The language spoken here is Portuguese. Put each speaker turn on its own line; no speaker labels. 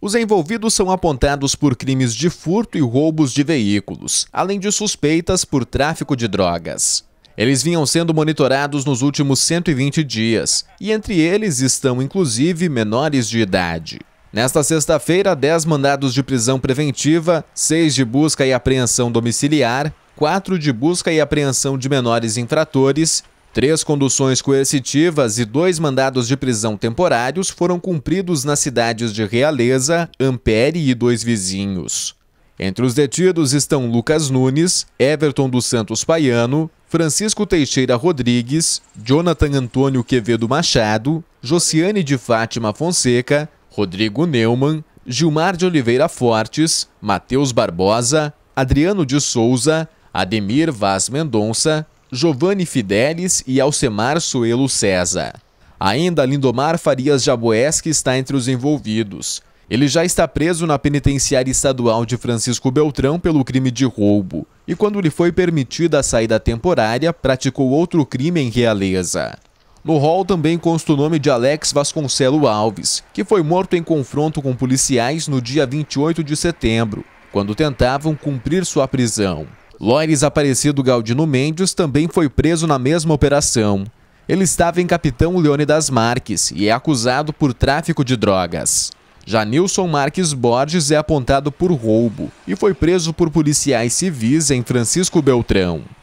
Os envolvidos são apontados por crimes de furto e roubos de veículos, além de suspeitas por tráfico de drogas. Eles vinham sendo monitorados nos últimos 120 dias, e entre eles estão inclusive menores de idade. Nesta sexta-feira, 10 mandados de prisão preventiva, 6 de busca e apreensão domiciliar, 4 de busca e apreensão de menores infratores Três conduções coercitivas e dois mandados de prisão temporários foram cumpridos nas cidades de Realeza, Ampere e Dois Vizinhos. Entre os detidos estão Lucas Nunes, Everton dos Santos Paiano, Francisco Teixeira Rodrigues, Jonathan Antônio Quevedo Machado, Josiane de Fátima Fonseca, Rodrigo Neumann, Gilmar de Oliveira Fortes, Matheus Barbosa, Adriano de Souza, Ademir Vaz Mendonça, Giovanni Fidelis e Alcemar Suelo César. Ainda Lindomar Farias Jaboesque está entre os envolvidos. Ele já está preso na penitenciária estadual de Francisco Beltrão pelo crime de roubo e, quando lhe foi permitida a saída temporária, praticou outro crime em Realeza. No hall também consta o nome de Alex Vasconcelo Alves, que foi morto em confronto com policiais no dia 28 de setembro, quando tentavam cumprir sua prisão. Loires Aparecido Galdino Mendes também foi preso na mesma operação. Ele estava em Capitão das Marques e é acusado por tráfico de drogas. Janilson Marques Borges é apontado por roubo e foi preso por policiais civis em Francisco Beltrão.